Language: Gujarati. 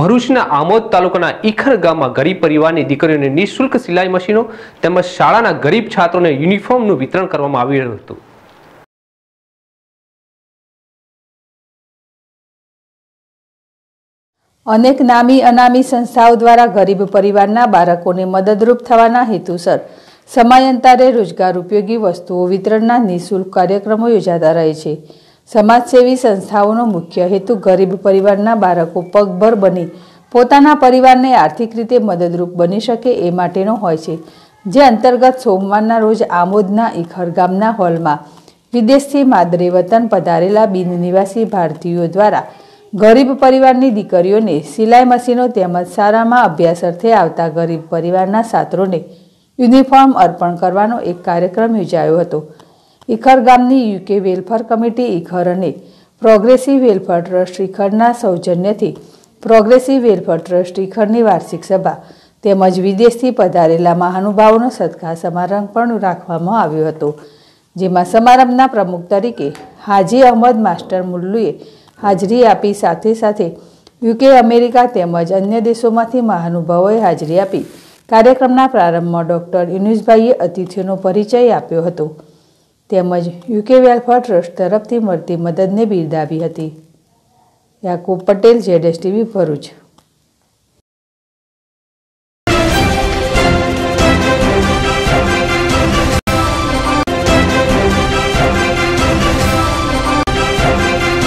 ભરૂચના આમોદ તાલુકાના ઈખર ગામમાં ગરીબ પરિવારની દીકરીઓને નિઃશુલ્ક સિલાઈ મશીનો તેમજ શાળાના ગરીબ છાત્રોને યુનિફોર્મનું વિતરણ કરવામાં આવી રહ્યું હતું અનેક નામી અનામી સંસ્થાઓ દ્વારા ગરીબ પરિવારના બાળકોને મદદરૂપ થવાના હેતુસર સમયાંતરે રોજગાર ઉપયોગી વસ્તુઓ વિતરણના નિઃશુલ્ક કાર્યક્રમો યોજાતા રહે છે સમાજસેવી સંસ્થાઓનો મુખ્ય હેતુ ગરીબ પરિવારના બાળકો પગભર બની પોતાના પરિવારને આર્થિક રીતે મદદરૂપ બની શકે એ માટેનો હોય છે જે અંતર્ગત સોમવારના રોજ આમોદના ઇખર ગામના હોલમાં વિદેશથી માદરે વતન પધારેલા બિન નિવાસી ભારતીયો દ્વારા ગરીબ પરિવારની દીકરીઓને સિલાઈ મશીનો તેમજ સારામાં અભ્યાસ અર્થે આવતા ગરીબ પરિવારના છાત્રોને યુનિફોર્મ અર્પણ કરવાનો એક કાર્યક્રમ યોજાયો હતો ઇખર ગામની યુકે વેલફેર કમિટી ઇખર અને પ્રોગ્રેસિવ વેલફેર ટ્રસ્ટ ઇખરના સૌજન્યથી પ્રોગ્રેસિવ વેલફેર ટ્રસ્ટ ઇખરની વાર્ષિક સભા તેમજ વિદેશથી પધારેલા મહાનુભાવોનો સત્કાર સમારંભ પણ રાખવામાં આવ્યો હતો જેમાં સમારંભના પ્રમુખ તરીકે હાજી અહમદ માસ્ટર મુલ્લુએ હાજરી આપી સાથે સાથે યુકે અમેરિકા તેમજ અન્ય દેશોમાંથી મહાનુભાવોએ હાજરી આપી કાર્યક્રમના પ્રારંભમાં ડૉક્ટર યુનુસભાઈએ અતિથિઓનો પરિચય આપ્યો હતો તેમજ યુકે વેલફેર ટ્રસ્ટ તરફથી મળતી મદદને બિરદાવી હતી યાકુબ પટેલ જેડેસ ટીવી ભરૂચ